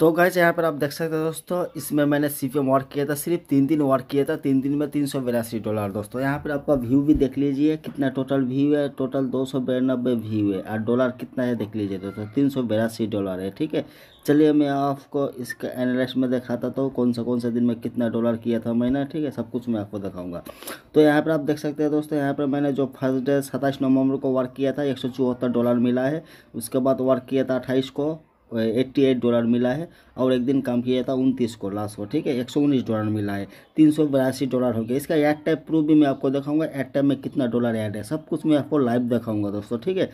तो गैस यहाँ पर आप देख सकते हैं दोस्तों इसमें मैंने सी पी वर्क किया था सिर्फ तीन दिन वर्क किया था तीन दिन में तीन सौ बिरासी डॉलर दोस्तों यहाँ पर आपका व्यू भी देख लीजिए कितना टोटल व्यू है टोटल दो सौ बिरानबे व्यू है और डॉलर कितना है देख लीजिए दोस्तों तीन सौ बिरासी डॉलर है ठीक है चलिए मैं आपको इसका एनालिस में दिखाता था तो कौन सा कौन सा दिन में कितना डॉलर किया था मैंने ठीक है सब कुछ मैं आपको दिखाऊंगा तो यहाँ पर आप देख सकते हैं दोस्तों यहाँ पर मैंने जो फर्स्ट डे सत्ताईस नवंबर को वर्क किया था एक डॉलर मिला है उसके बाद वर्क किया था अट्ठाईस को एट्टी एट डॉलर मिला है और एक दिन काम किया था उनतीस को लास्ट को ठीक है एक सौ उन्नीस डॉलर मिला है तीन सौ बयासी डॉलर हो गया इसका एड टाइप प्रूफ भी मैं आपको दिखाऊंगा एड टाइप में कितना डॉलर ऐड है सब कुछ मैं आपको लाइव दिखाऊंगा दोस्तों ठीक है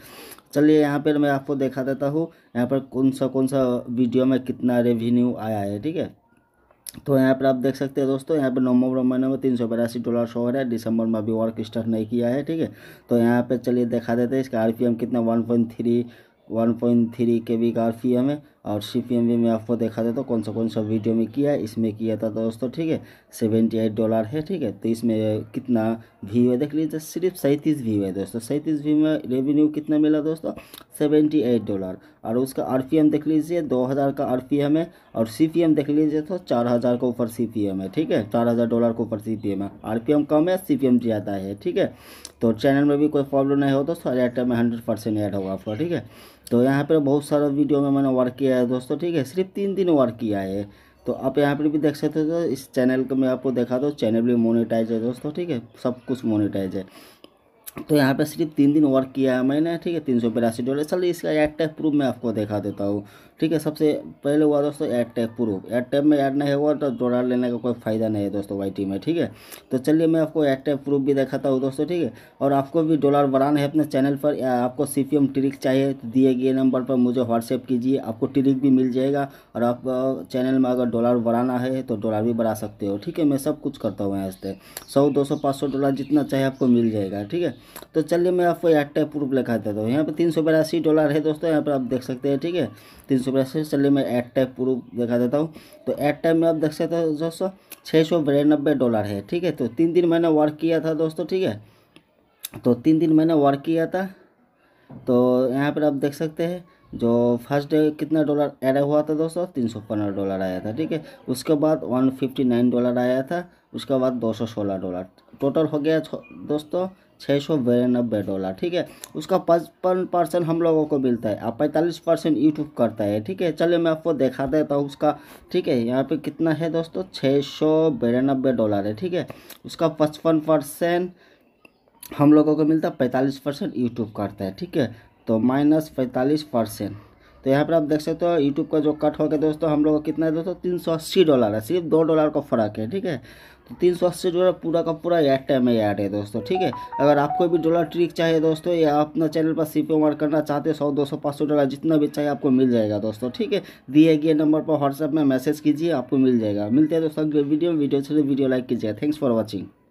चलिए यहाँ पर मैं आपको दिखा देता हूँ यहाँ पर कौन सा कौन सा वीडियो में कितना रेवेन्यू आया है ठीक है तो यहाँ पर आप देख सकते हैं दोस्तों यहाँ पर नवंबर महीने में तीन सौ बयासी डॉलर शो हो रहा है दिसंबर में अभी वर्क स्टार्ट नहीं किया है ठीक है तो यहाँ पर चलिए दिखा देते हैं इसका आरपीएम कितना one point three one point three के बी का आर है और सी पी एम में आपको देखा देता तो कौन सा कौन सा वीडियो में किया इसमें किया था दोस्तों ठीक है सेवेंटी एट डॉलर है ठीक है तो इसमें कितना व्यू है देख लीजिए सिर्फ सैंतीस व्यू है दोस्तों सैंतीस व्यू में रेवेन्यू कितना मिला दोस्तों सेवेंटी एट डॉलर और उसका आर पी एम देख लीजिए दो हज़ार का आर पी एम है और सी पी एम देख लीजिए तो चार हज़ार के ऊपर सी पी एम है ठीक है चार हज़ार डॉलर के ऊपर सी पी एम है आर पी एम कम है सी पी एम ज़्यादा है ठीक है तो चैनल में भी कोई प्रॉब्लम नहीं हो तो सारे में हंड्रेड परसेंट ऐड होगा आपका ठीक है तो यहाँ पर बहुत सारा वीडियो में मैंने वर्क किया किया है दोस्तों ठीक है सिर्फ तीन दिन वर्क किया है तो आप यहाँ पर भी देख सकते हो तो इस चैनल को मैं आपको देखा दो तो चैनल भी मोनिटाइज है दोस्तों ठीक है सब कुछ मोनिटाइज है तो यहाँ पे सिर्फ तीन दिन वर्क किया है मैंने ठीक है तीन सौ बिरासी डॉलर चलिए इसका एड टैप प्रूफ मैं आपको दिखा देता हूँ ठीक है सबसे पहले हुआ दोस्तों ad tap proof ad tap में ऐड नहीं हुआ तो डॉलर लेने का कोई फ़ायदा नहीं है दोस्तों वाई में ठीक है तो चलिए मैं आपको एड टैप प्रूफ भी दिखाता हूँ दोस्तों ठीक है और आपको भी डॉलर बढ़ाना है अपने चैनल पर आपको सी पी ट्रिक चाहिए तो दिए गए नंबर पर मुझे व्हाट्सएप कीजिए आपको ट्रिक भी मिल जाएगा और आप चैनल में अगर डॉलर बढ़ाना है तो डॉलर भी बढ़ा सकते हो ठीक है मैं सब कुछ करता हूँ यहाँ से सौ दो सौ पाँच सौ डॉलर जितना चाहिए आपको मिल जाएगा ठीक है तो चलिए मैं आपको टाइप प्रूफ लिखा देता हूँ यहाँ पर तीन सौ बिरासी डॉलर है दोस्तों यहाँ पर आप देख सकते हैं ठीक है तीन सौ बिरासी चलिए मैं एट टाइप प्रूफ लिखा देता हूँ तो एट टाइप में आप देख सकते हो दोस्तों छः सौ बिरानबे डॉलर है ठीक है तो तीन दिन मैंने वर्क किया था दोस्तों ठीक है तो तीन दिन मैंने वर्क किया था तो यहाँ पर आप देख सकते हैं जो फर्स्ट डे कितना डॉलर एड हुआ था दोस्तों तीन सौ पंद्रह डॉलर आया था ठीक है उसके बाद वन फिफ्टी नाइन डॉलर आया था उसके बाद दो सौ सोलह डॉलर टोटल हो गया दोस्तों छः सौ बयानबे डॉलर ठीक है उसका पचपन परसेंट हम लोगों को मिलता है आप पैंतालीस परसेंट यूट्यूब करता है ठीक है चलिए मैं आपको दिखा देता हूँ उसका ठीक है यहाँ पे कितना है दोस्तों छः सौ बयानबे डॉलर है ठीक है उसका पचपन परसेंट हम लोगों को मिलता है पैंतालीस परसेंट यूट्यूब करता है ठीक है तो माइनस पैंतालीस परसेंट तो यहाँ पर आप देख सकते हो यूट्यूब का जो कट हो गया दोस्तों हम लोग कितना है दोस्तों तीन सौ अस्सी डॉलर है सिर्फ दो डॉलर का फ़र्क है ठीक है तो तीन सौ अस्सी डॉलर पूरा का पूरा एड टाइम में ऐड है दोस्तों ठीक है अगर आपको भी डॉलर ट्रिक चाहिए दोस्तों या अपना चैनल पर सी पे करना चाहते हो सौ दो सौ पाँच सौ डॉलर जितना भी चाहिए आपको मिल जाएगा दोस्तों ठीक है दिए गए नंबर पर व्हाट्सएप में मैसेज कीजिए आपको मिल जाएगा मिलते हैं दोस्तों वीडियो वीडियो से वीडियो लाइक कीजिएगा थैंक्स फॉर वॉचिंग